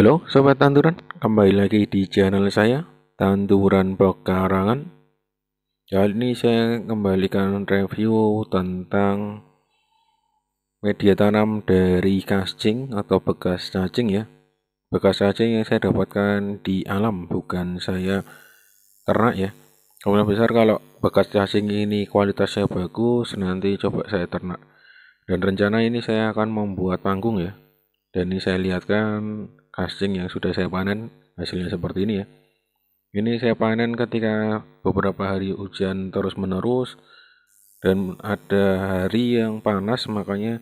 Halo Sobat Tanduran, kembali lagi di channel saya Tanduran Pekarangan Kali ini saya kembalikan review tentang media tanam dari kasing atau bekas cacing ya Bekas cacing yang saya dapatkan di alam, bukan saya ternak ya Kemudian besar kalau bekas cacing ini kualitasnya bagus, nanti coba saya ternak Dan rencana ini saya akan membuat panggung ya Dan ini saya lihatkan asing yang sudah saya panen hasilnya seperti ini ya ini saya panen ketika beberapa hari hujan terus menerus dan ada hari yang panas makanya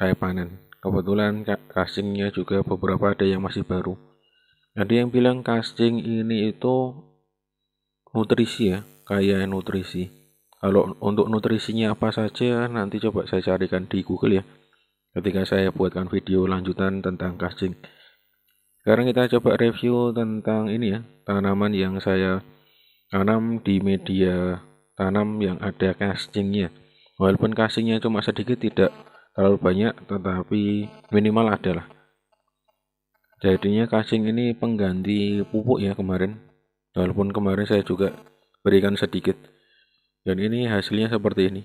saya panen kebetulan kasingnya juga beberapa ada yang masih baru ada yang bilang kasing ini itu nutrisi ya kayak nutrisi kalau untuk nutrisinya apa saja nanti coba saya carikan di Google ya ketika saya buatkan video lanjutan tentang casting sekarang kita coba review tentang ini ya, tanaman yang saya tanam di media tanam yang ada casingnya. Walaupun casingnya cuma sedikit tidak terlalu banyak, tetapi minimal adalah. Jadinya casing ini pengganti pupuk ya kemarin. Walaupun kemarin saya juga berikan sedikit. Dan ini hasilnya seperti ini.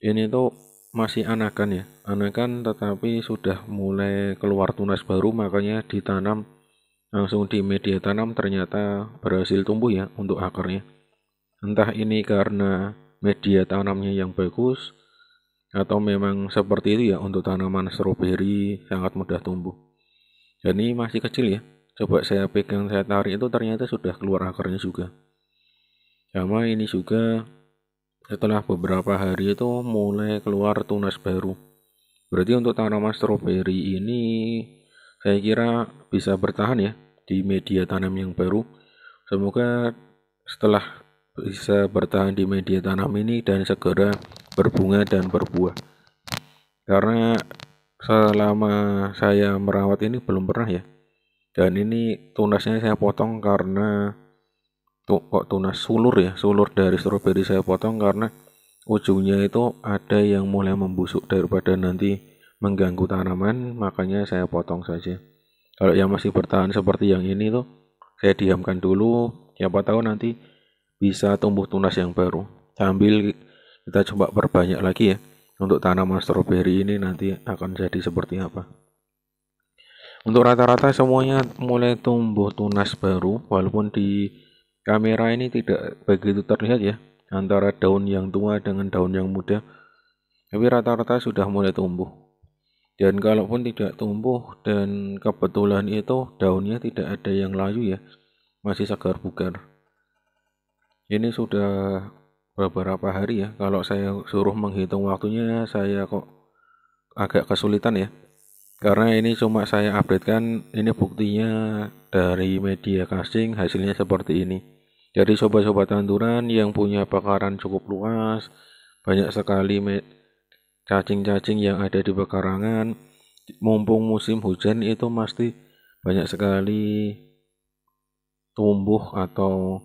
Ini tuh masih anakan ya anakan tetapi sudah mulai keluar tunas baru makanya ditanam langsung di media tanam ternyata berhasil tumbuh ya untuk akarnya entah ini karena media tanamnya yang bagus atau memang seperti itu ya untuk tanaman stroberi sangat mudah tumbuh dan ini masih kecil ya coba saya pegang saya tarik itu ternyata sudah keluar akarnya juga sama ini juga setelah beberapa hari itu mulai keluar tunas baru berarti untuk tanaman stroberi ini saya kira bisa bertahan ya di media tanam yang baru semoga setelah bisa bertahan di media tanam ini dan segera berbunga dan berbuah karena selama saya merawat ini belum pernah ya dan ini tunasnya saya potong karena tuh kok tunas sulur ya sulur dari stroberi saya potong karena ujungnya itu ada yang mulai membusuk daripada nanti mengganggu tanaman makanya saya potong saja kalau yang masih bertahan seperti yang ini tuh saya diamkan dulu siapa tahu nanti bisa tumbuh tunas yang baru sambil kita coba perbanyak lagi ya untuk tanaman stroberi ini nanti akan jadi seperti apa untuk rata-rata semuanya mulai tumbuh tunas baru walaupun di kamera ini tidak begitu terlihat ya antara daun yang tua dengan daun yang muda tapi rata-rata sudah mulai tumbuh dan kalaupun tidak tumbuh dan kebetulan itu daunnya tidak ada yang layu ya masih segar bugar ini sudah beberapa hari ya kalau saya suruh menghitung waktunya saya kok agak kesulitan ya karena ini cuma saya update kan ini buktinya dari media casting hasilnya seperti ini jadi sobat-sobat tanduran yang punya bakaran cukup luas, banyak sekali cacing-cacing yang ada di pekarangan. Mumpung musim hujan itu pasti banyak sekali tumbuh atau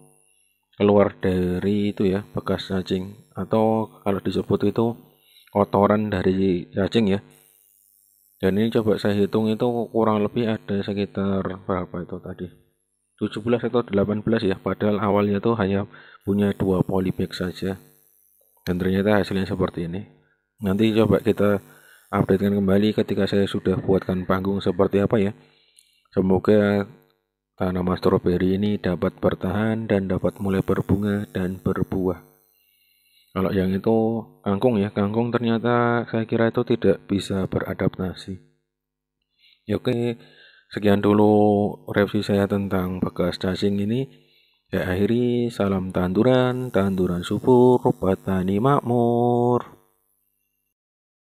keluar dari itu ya bekas cacing atau kalau disebut itu kotoran dari cacing ya. Dan ini coba saya hitung itu kurang lebih ada sekitar berapa itu tadi? 17 atau 18 ya padahal awalnya tuh hanya punya dua polybag saja dan ternyata hasilnya seperti ini nanti coba kita updatekan kembali ketika saya sudah buatkan panggung seperti apa ya semoga tanaman stroberi ini dapat bertahan dan dapat mulai berbunga dan berbuah kalau yang itu kangkung ya kangkung ternyata saya kira itu tidak bisa beradaptasi ya, oke Sekian dulu review saya tentang bekas cacing ini. ya akhiri, salam tanduran, tanduran subur, petani makmur.